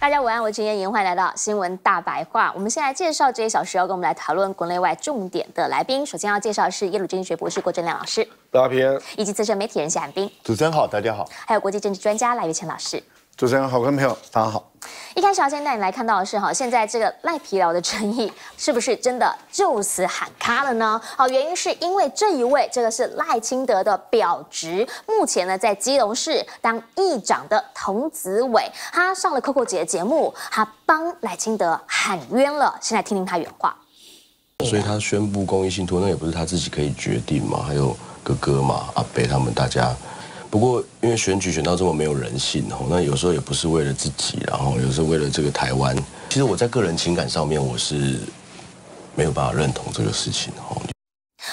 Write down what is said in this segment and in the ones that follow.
大家晚安，我是妍莹，欢迎来到新闻大白话。我们先来介绍这一小时要跟我们来讨论国内外重点的来宾。首先要介绍的是耶鲁经济学博士郭振亮老师，大家安，以及资深媒体人谢岸冰，主持人好，大家好，还有国际政治专家赖月谦老师。主持人、好观众朋友，大家好。一开始要先带你来看到的是哈，现在这个赖皮聊的争议，是不是真的就此喊卡了呢？好，原因是因为这一位，这个是赖清德的表侄，目前呢在基隆市当议长的童子伟，他上了 Coco 姐的节目，他帮赖清德喊冤了。现在听听他原话。所以他宣布公益信托，那也不是他自己可以决定嘛？还有哥哥嘛、阿贝他们大家。不过，因为选举选到这么没有人性，哦，那有时候也不是为了自己，然后有时候为了这个台湾。其实我在个人情感上面，我是没有办法认同这个事情，哦。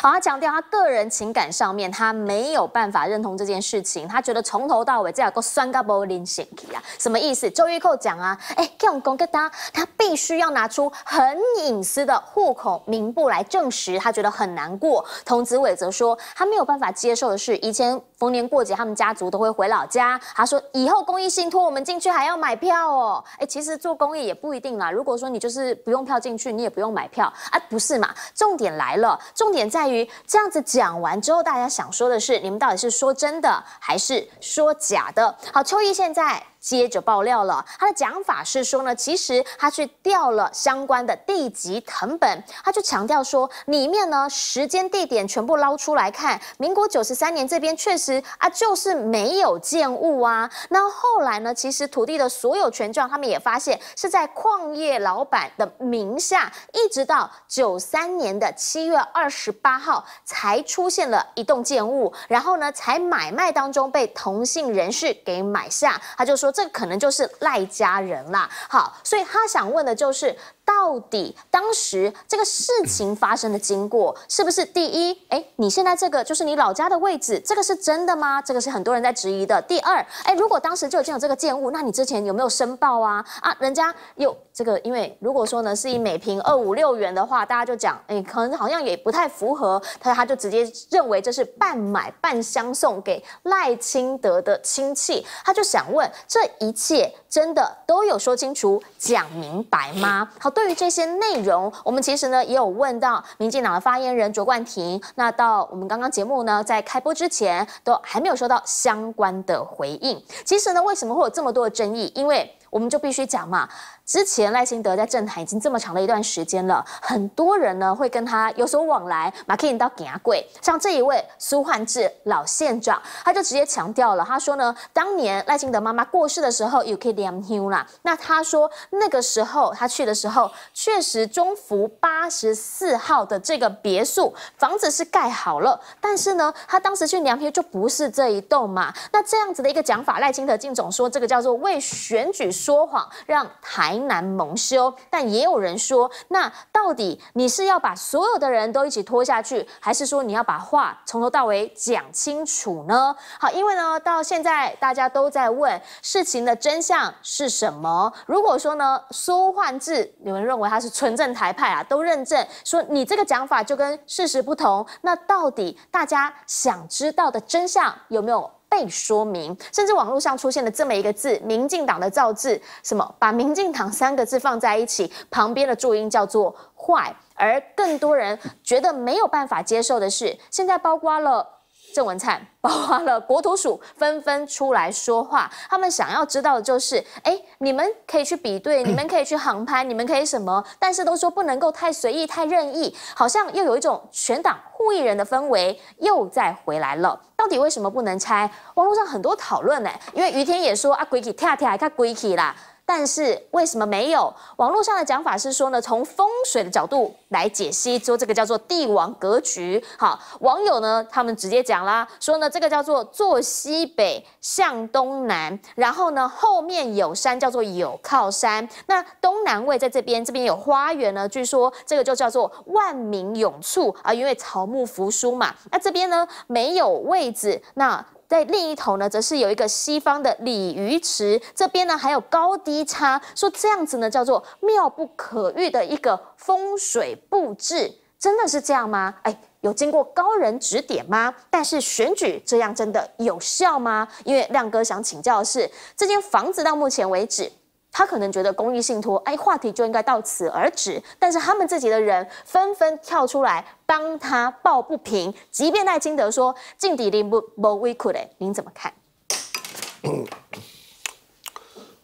好，他强调他个人情感上面他没有办法认同这件事情，他觉得从头到尾这个够酸噶不灵显去啊？什么意思？周玉蔻讲啊，哎，叫我们讲给他，他必须要拿出很隐私的户口名簿来证实，他觉得很难过。童子伟则说，他没有办法接受的是以前。逢年过节，他们家族都会回老家。他说：“以后公益信托我们进去还要买票哦。”哎，其实做公益也不一定啦。如果说你就是不用票进去，你也不用买票。啊，不是嘛？重点来了，重点在于这样子讲完之后，大家想说的是，你们到底是说真的还是说假的？好，秋意现在。接着爆料了，他的讲法是说呢，其实他去调了相关的地籍藤本，他就强调说，里面呢时间地点全部捞出来看，民国九十三年这边确实啊就是没有建物啊，那后来呢，其实土地的所有权状他们也发现是在矿业老板的名下，一直到九三年的七月二十八号才出现了一栋建物，然后呢才买卖当中被同姓人士给买下，他就说。这可能就是赖家人啦。好，所以他想问的就是。到底当时这个事情发生的经过是不是？第一，哎，你现在这个就是你老家的位置，这个是真的吗？这个是很多人在质疑的。第二，哎，如果当时就进了这个建物，那你之前有没有申报啊？啊，人家又这个，因为如果说呢是以每平二五六元的话，大家就讲，哎，可能好像也不太符合，他他就直接认为这是半买半相送给赖清德的亲戚，他就想问，这一切真的都有说清楚、讲明白吗？好。对于这些内容，我们其实呢也有问到民进党的发言人卓冠廷。那到我们刚刚节目呢在开播之前，都还没有收到相关的回应。其实呢，为什么会有这么多的争议？因为我们就必须讲嘛。之前赖清德在政坛已经这么长的一段时间了，很多人呢会跟他有所往来，马克 i 到给他跪，像这一位苏焕智老县长，他就直接强调了，他说呢，当年赖清德妈妈过世的时候，有可以家哭啦。那他说那个时候他去的时候，确实中福八十四号的这个别墅房子是盖好了，但是呢，他当时去娘家就不是这一栋嘛。那这样子的一个讲法，赖清德净总说这个叫做为选举说谎，让台。台南蒙羞，但也有人说，那到底你是要把所有的人都一起拖下去，还是说你要把话从头到尾讲清楚呢？好，因为呢，到现在大家都在问事情的真相是什么。如果说呢，苏焕智你们认为他是纯正台派啊，都认证说你这个讲法就跟事实不同，那到底大家想知道的真相有没有？被说明，甚至网络上出现了这么一个字，民进党的造字，什么把“民进党”三个字放在一起，旁边的注音叫做“坏”，而更多人觉得没有办法接受的是，现在包括了。郑文灿包括了，国土署纷纷出来说话，他们想要知道的就是，哎，你们可以去比对，你们可以去航拍，你们可以什么，但是都说不能够太随意、太任意，好像又有一种全党护一人的氛围又再回来了。到底为什么不能拆？网络上很多讨论呢，因为于天也说啊，鬼矩跳跳还看鬼矩啦。但是为什么没有？网络上的讲法是说呢，从风水的角度来解析，说这个叫做帝王格局。好，网友呢他们直接讲啦，说呢这个叫做坐西北向东南，然后呢后面有山叫做有靠山。那东南位在这边，这边有花园呢，据说这个就叫做万民永处啊，因为草木扶疏嘛。那这边呢没有位置，那。在另一头呢，则是有一个西方的鲤鱼池，这边呢还有高低差，说这样子呢叫做妙不可喻的一个风水布置，真的是这样吗？哎，有经过高人指点吗？但是选举这样真的有效吗？因为亮哥想请教的是，这间房子到目前为止。他可能觉得公益信托，哎，话题就应该到此而止。但是他们自己的人纷纷跳出来帮他抱不平，即便赖清德说“尽地力不不为苦嘞”，您怎么看？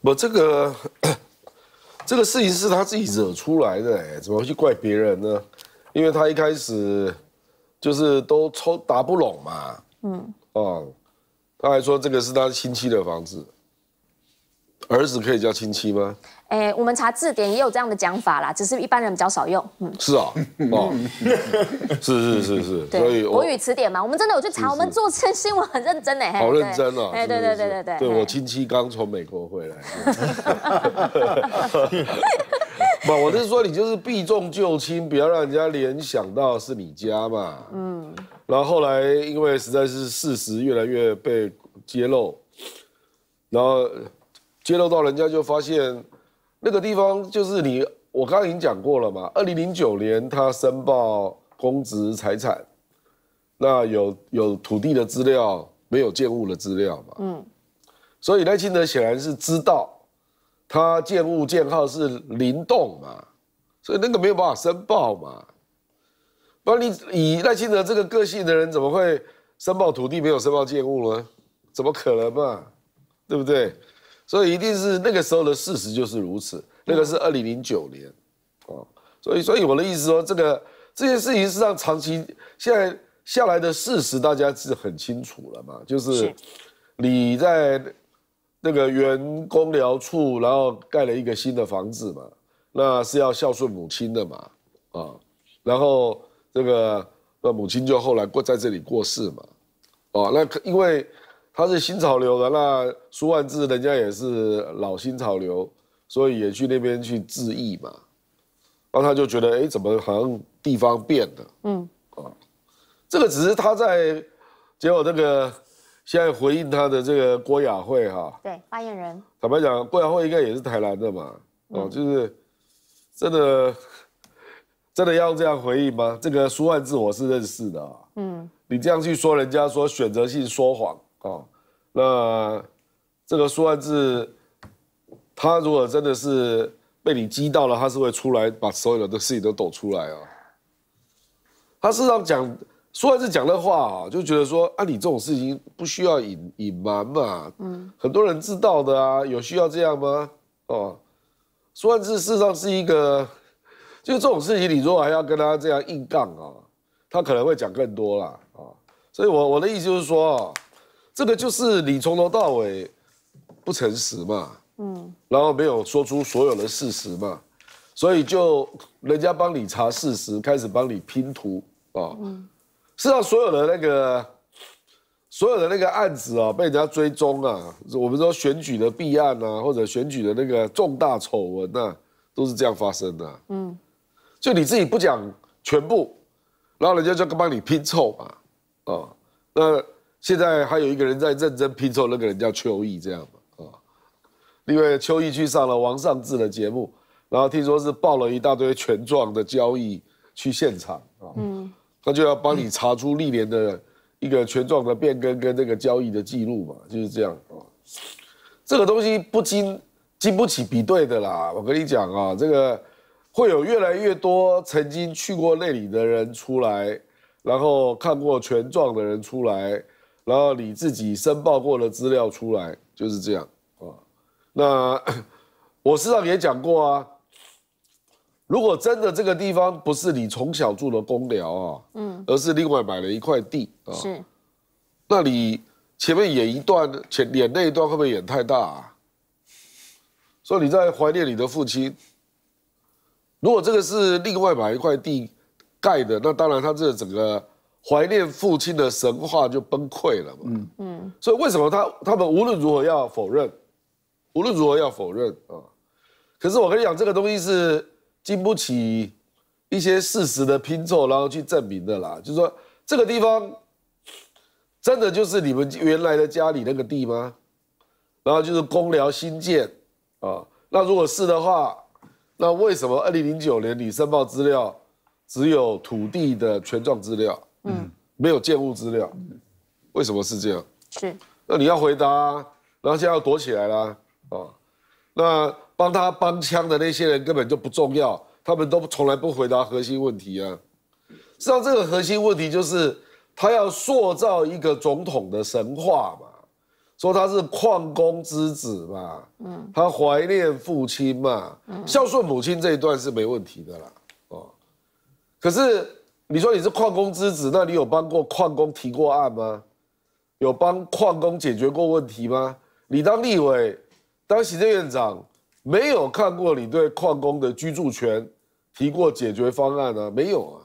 我 这个 这个事情是他自己惹出来的，怎么会怪别人呢？因为他一开始就是都抽答不拢嘛，嗯，哦，他还说这个是他亲戚的房子。儿子可以叫亲戚吗？哎，我们查字典也有这样的讲法啦，只是一般人比较少用。嗯，是啊，哦，是是是是，所以国语词典嘛，我们真的有去查，我们做新闻很认真呢。好认真哦。哎，对对对对对对，我亲戚刚从美国回来。不，我是说你就是避重就轻，不要让人家联想到是你家嘛。嗯，然后后来因为实在是事实越来越被揭露，然后。揭露到人家就发现，那个地方就是你，我刚刚已经讲过了嘛。二零零九年他申报公职财产，那有有土地的资料，没有建物的资料嘛。嗯，所以赖清德显然是知道他建物建号是灵动嘛，所以那个没有办法申报嘛。不然你以赖清德这个个性的人，怎么会申报土地没有申报建物呢？怎么可能嘛？对不对？所以一定是那个时候的事实就是如此，那个是二零零九年，哦，所以所以我的意思说，这个这件事情是让长期现在下来的事实，大家是很清楚了嘛，就是你在那个原公疗处，然后盖了一个新的房子嘛，那是要孝顺母亲的嘛，啊，然后这个母亲就后来过在这里过世嘛，哦，那因为。他是新潮流的，那苏万智人家也是老新潮流，所以也去那边去致意嘛。然后他就觉得，哎，怎么好像地方变了？嗯，啊，这个只是他在，结果那个现在回应他的这个郭雅慧哈，对，发言人。坦白讲，郭雅慧应该也是台南的嘛，哦，就是真的真的要这样回应吗？这个苏万智我是认识的，嗯，你这样去说人家说选择性说谎。哦，那这个苏万志，他如果真的是被你激到了，他是会出来把所有的事情都抖出来啊。他事实上讲苏万志讲的话啊，就觉得说啊，你这种事情不需要隐隐瞒嘛，嗯，很多人知道的啊，有需要这样吗？哦，苏万志事实上是一个，就这种事情，你如果还要跟他这样硬杠啊，他可能会讲更多啦。啊。所以我我的意思就是说。这个就是你从头到尾不诚实嘛，嗯，然后没有说出所有的事实嘛，所以就人家帮你查事实，开始帮你拼图啊，嗯，事实上所有的那个所有的那个案子啊，被人家追踪啊，我们说选举的弊案啊，或者选举的那个重大丑闻啊，都是这样发生的，嗯，就你自己不讲全部，然后人家就帮你拼凑嘛，啊，那。现在还有一个人在认真拼凑，那个人叫邱毅，这样嘛啊。另外，邱毅去上了王尚志的节目，然后听说是报了一大堆权状的交易去现场啊。嗯，他就要帮你查出历年的一个权状的变更跟那个交易的记录嘛，就是这样啊。这个东西不经经不起比对的啦，我跟你讲啊，这个会有越来越多曾经去过那里的人出来，然后看过权状的人出来。然后你自己申报过的资料出来就是这样啊。那 我事实上也讲过啊，如果真的这个地方不是你从小住的公寮啊，嗯，而是另外买了一块地啊，是，那你前面演一段，前演那一段会不会演太大？所以你在怀念你的父亲。如果这个是另外买一块地盖的，那当然他这整个。怀念父亲的神话就崩溃了嘛？嗯嗯，所以为什么他他们无论如何要否认，无论如何要否认啊？可是我跟你讲，这个东西是经不起一些事实的拼凑，然后去证明的啦。就是说，这个地方真的就是你们原来的家里那个地吗？然后就是公寮新建啊？那如果是的话，那为什么二零零九年你申报资料只有土地的权状资料？嗯，没有建物资料，为什么是这样？是，那你要回答啊，然后现在要躲起来啦、啊，那帮他帮腔的那些人根本就不重要，他们都从来不回答核心问题啊。实际上，这个核心问题就是他要塑造一个总统的神话嘛，说他是矿工之子嘛，嗯，他怀念父亲嘛，孝顺母亲这一段是没问题的啦，哦，可是。你说你是矿工之子，那你有帮过矿工提过案吗？有帮矿工解决过问题吗？你当立委，当行政院长，没有看过你对矿工的居住权提过解决方案啊？没有啊！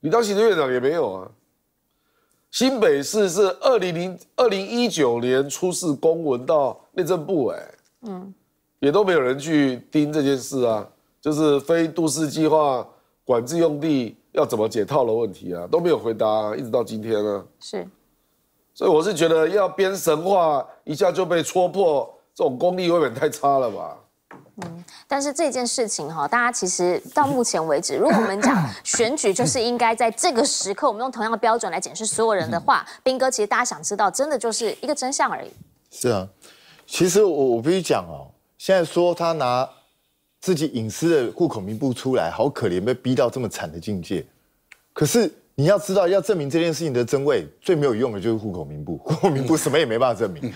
你当行政院长也没有啊！新北市是二零零二零一九年出示公文到内政部，哎，嗯，也都没有人去盯这件事啊，就是非都市计划管制用地。要怎么解套的问题啊，都没有回答，一直到今天呢。是，所以我是觉得要编神话，一下就被戳破，这种功力未免太差了吧。嗯，但是这件事情哈，大家其实到目前为止，如果我们讲 选举，就是应该在这个时刻，我们用同样的标准来检视所有人的话，斌哥，其实大家想知道，真的就是一个真相而已。是啊，其实我我必须讲哦，现在说他拿。自己隐私的户口名簿出来，好可怜，被逼到这么惨的境界。可是你要知道，要证明这件事情的真伪，最没有用的就是户口名簿。户口名簿什么也没办法证明，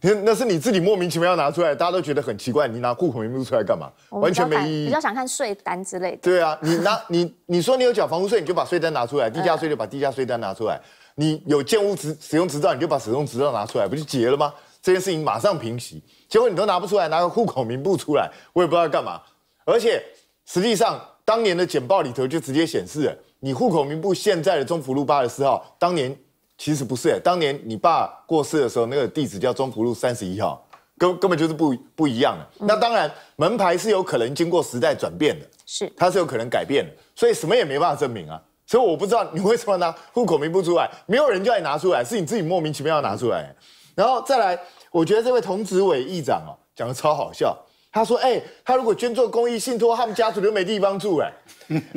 那那是你自己莫名其妙要拿出来，大家都觉得很奇怪。你拿户口名簿出来干嘛？完全没意义。比较想看税单之类的。对啊，你拿你你说你有缴房屋税，你就把税单拿出来；地价税就把地价税单拿出来；你有建屋执使用执照，你就把使用执照拿出来，不就结了吗？这件事情马上平息，结果你都拿不出来，拿个户口名簿出来，我也不知道干嘛。而且实际上当年的简报里头就直接显示，你户口名簿现在的中福路八十四号，当年其实不是，当年你爸过世的时候，那个地址叫中福路三十一号，根根本就是不不一样的。那当然门牌是有可能经过时代转变的，是，它是有可能改变的，所以什么也没办法证明啊。所以我不知道你为什么拿户口名簿出来，没有人叫你拿出来，是你自己莫名其妙要拿出来。然后再来，我觉得这位童子伟议长哦，讲的超好笑。他说：“哎，他如果捐做公益信托，他们家族就没地方住哎，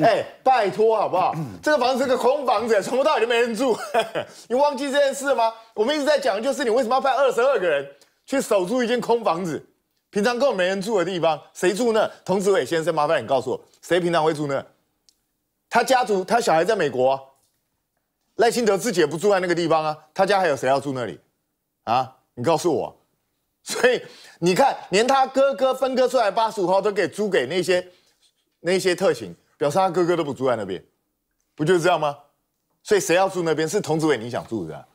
哎，拜托好不好？这个房子是个空房子，从头到尾都没人住。你忘记这件事了吗？我们一直在讲，就是你为什么要派二十二个人去守住一间空房子？平常根本没人住的地方，谁住呢？童子伟先生，麻烦你告诉我，谁平常会住呢？他家族，他小孩在美国，赖清德自己也不住在那个地方啊。他家还有谁要住那里？”啊，你告诉我，所以你看，连他哥哥分割出来八十五号都给租给那些那些特勤，表示他哥哥都不住在那边，不就是这样吗？所以谁要住那边是童子伟你想住的，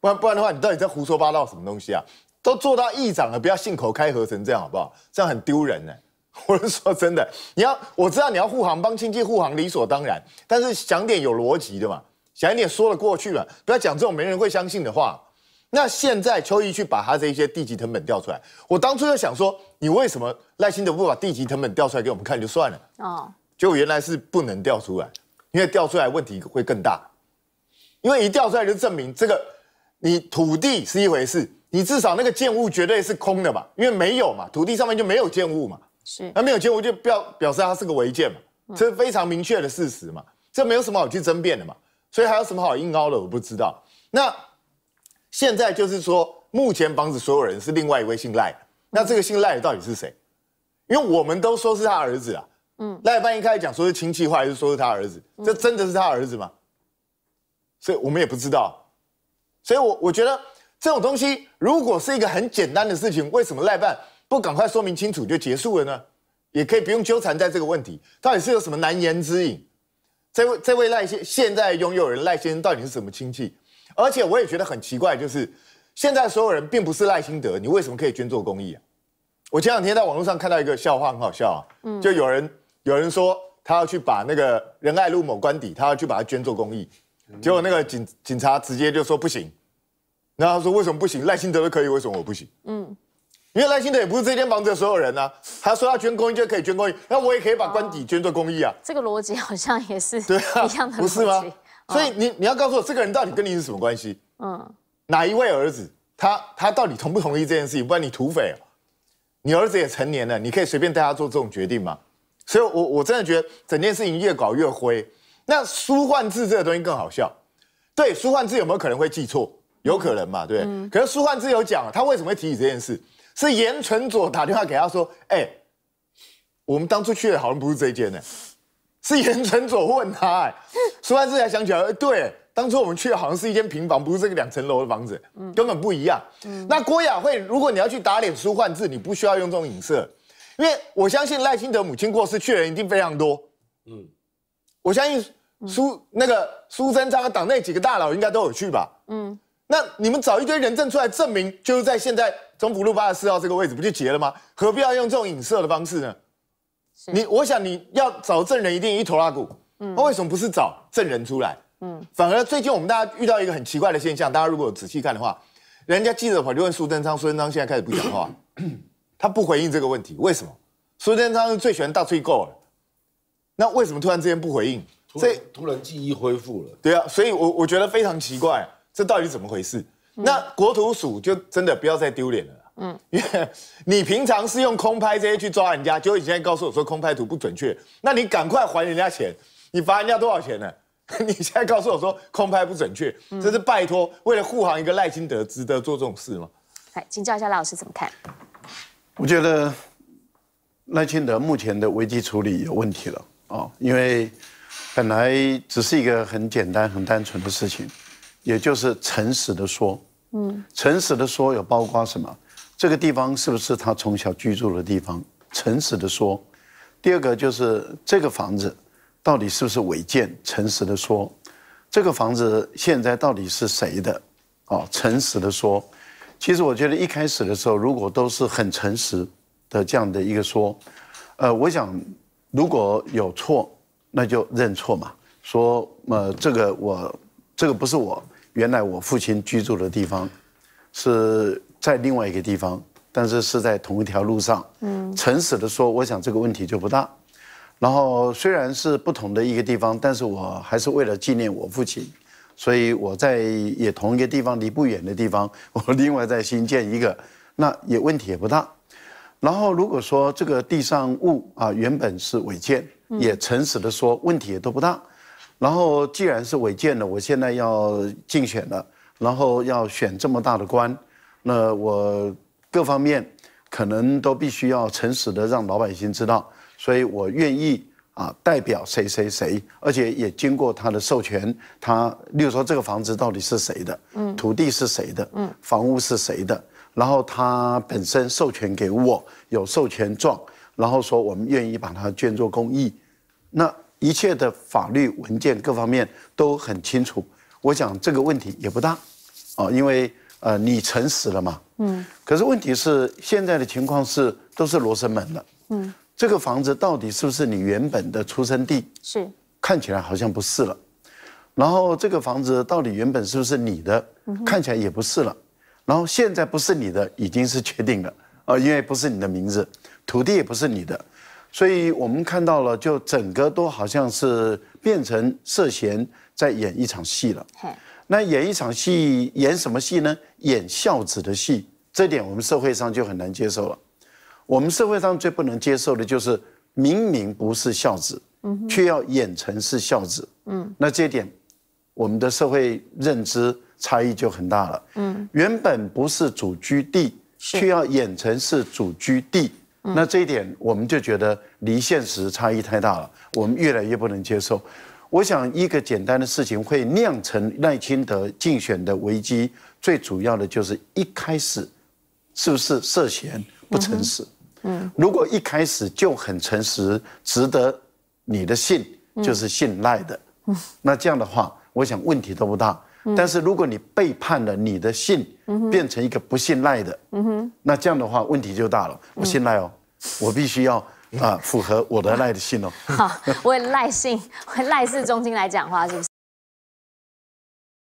不然不然的话，你到底在胡说八道什么东西啊？都做到议长了，不要信口开河成这样好不好？这样很丢人呢。我是说真的，你要我知道你要护航帮亲戚护航理所当然，但是讲点有逻辑的嘛，想一点说得过去嘛，不要讲这种没人会相信的话。那现在邱毅去把他这些地级成本调出来，我当初就想说，你为什么耐心地不把地级成本调出来给我们看就算了啊？结果原来是不能调出来，因为调出来问题会更大，因为一调出来就证明这个你土地是一回事，你至少那个建物绝对是空的嘛，因为没有嘛，土地上面就没有建物嘛，是那没有建物就表表示它是个违建嘛，这是非常明确的事实嘛，这没有什么好去争辩的嘛，所以还有什么好硬凹的我不知道那。现在就是说，目前房子所有人是另外一位姓赖的，那这个姓赖的到底是谁？因为我们都说是他儿子啊。嗯，赖办一开始讲说是亲戚，话又说是他儿子，这真的是他儿子吗？所以我们也不知道。所以我我觉得这种东西如果是一个很简单的事情，为什么赖办不赶快说明清楚就结束了呢？也可以不用纠缠在这个问题，到底是有什么难言之隐？这位这位赖先现在拥有人赖先生到底是什么亲戚？而且我也觉得很奇怪，就是现在所有人并不是赖心德，你为什么可以捐做公益啊？我前两天在网络上看到一个笑话，很好笑啊。嗯。就有人有人说他要去把那个仁爱路某官邸，他要去把它捐做公益，结果那个警警察直接就说不行。然后他说为什么不行？赖心德都可以，为什么我不行？嗯。因为赖心德也不是这间房子的所有人啊。他说要捐公益就可以捐公益，那我也可以把官邸捐做公益啊。这个逻辑好像也是对啊一样的逻辑。不是吗？所以你你要告诉我，这个人到底跟你是什么关系？嗯，哪一位儿子？他他到底同不同意这件事情？不然你土匪啊？你儿子也成年了，你可以随便带他做这种决定吗？所以，我我真的觉得整件事情越搞越灰。那舒焕智这个东西更好笑。对，舒焕智有没有可能会记错？有可能嘛？对。可是舒焕智有讲，他为什么会提起这件事？是严纯左打电话给他说：“哎，我们当初去的好像不是这件呢。”是严纯左问他，哎，苏焕智才想起来，哎，对，当初我们去好像是一间平房，不是这个两层楼的房子，嗯，根本不一样。嗯，那郭雅慧，如果你要去打脸苏焕志，你不需要用这种影射，因为我相信赖清德母亲过世，去的人一定非常多，嗯，我相信苏那个苏贞昌啊，党内几个大佬应该都有去吧，嗯，那你们找一堆人证出来证明，就是在现在中福路八十四号这个位置，不就结了吗？何必要用这种影射的方式呢？你我想你要找证人一定一头拉骨，嗯，那为什么不是找证人出来？嗯，反而最近我们大家遇到一个很奇怪的现象，大家如果有仔细看的话，人家记者跑去问苏贞昌，苏贞昌现在开始不讲话，他不回应这个问题，为什么？苏贞昌最喜欢大吹够了，那为什么突然之间不回应？所以突然记忆恢复了，对啊，所以我我觉得非常奇怪，这到底怎么回事？那国土署就真的不要再丢脸了。嗯，因为你平常是用空拍这些去抓人家，就你现在告诉我说空拍图不准确，那你赶快还人家钱，你罚人家多少钱呢？你现在告诉我说空拍不准确，这是拜托为了护航一个赖清德值得做这种事吗？来请教一下赖老师怎么看？我觉得赖清德目前的危机处理有问题了啊，因为本来只是一个很简单很单纯的事情，也就是诚实的说，嗯，诚实的说有包括什么？这个地方是不是他从小居住的地方？诚实的说，第二个就是这个房子到底是不是违建？诚实的说，这个房子现在到底是谁的？哦，诚实的说，其实我觉得一开始的时候，如果都是很诚实的这样的一个说，呃，我想如果有错，那就认错嘛，说呃，这个我这个不是我原来我父亲居住的地方，是。在另外一个地方，但是是在同一条路上。嗯，诚实的说，我想这个问题就不大。然后虽然是不同的一个地方，但是我还是为了纪念我父亲，所以我在也同一个地方离不远的地方，我另外再新建一个，那也问题也不大。然后如果说这个地上物啊，原本是违建，也诚实的说问题也都不大。然后既然是违建的，我现在要竞选了，然后要选这么大的官。那我各方面可能都必须要诚实的让老百姓知道，所以我愿意啊代表谁谁谁，而且也经过他的授权，他例如说这个房子到底是谁的，嗯，土地是谁的，嗯，房屋是谁的，然后他本身授权给我有授权状，然后说我们愿意把它捐做公益，那一切的法律文件各方面都很清楚，我想这个问题也不大，啊，因为。呃，你诚实了嘛？嗯。可是问题是，现在的情况是都是罗生门了。嗯。这个房子到底是不是你原本的出生地？是。看起来好像不是了。然后这个房子到底原本是不是你的？看起来也不是了。然后现在不是你的已经是确定了。呃，因为不是你的名字，土地也不是你的，所以我们看到了，就整个都好像是变成涉嫌在演一场戏了。那演一场戏，演什么戏呢？演孝子的戏，这点我们社会上就很难接受了。我们社会上最不能接受的就是明明不是孝子，嗯，却要演成是孝子，嗯。那这点，我们的社会认知差异就很大了，嗯。原本不是祖居地，却要演成是祖居地，那这一点我们就觉得离现实差异太大了，我们越来越不能接受。我想，一个简单的事情会酿成赖清德竞选的危机，最主要的就是一开始是不是涉嫌不诚实？嗯，如果一开始就很诚实，值得你的信，就是信赖的。嗯，那这样的话，我想问题都不大。但是如果你背叛了你的信，变成一个不信赖的，嗯哼，那这样的话问题就大了。不信赖哦，我必须要。啊，符合我的耐性哦。好，会耐性，会耐世中心来讲话，是不是？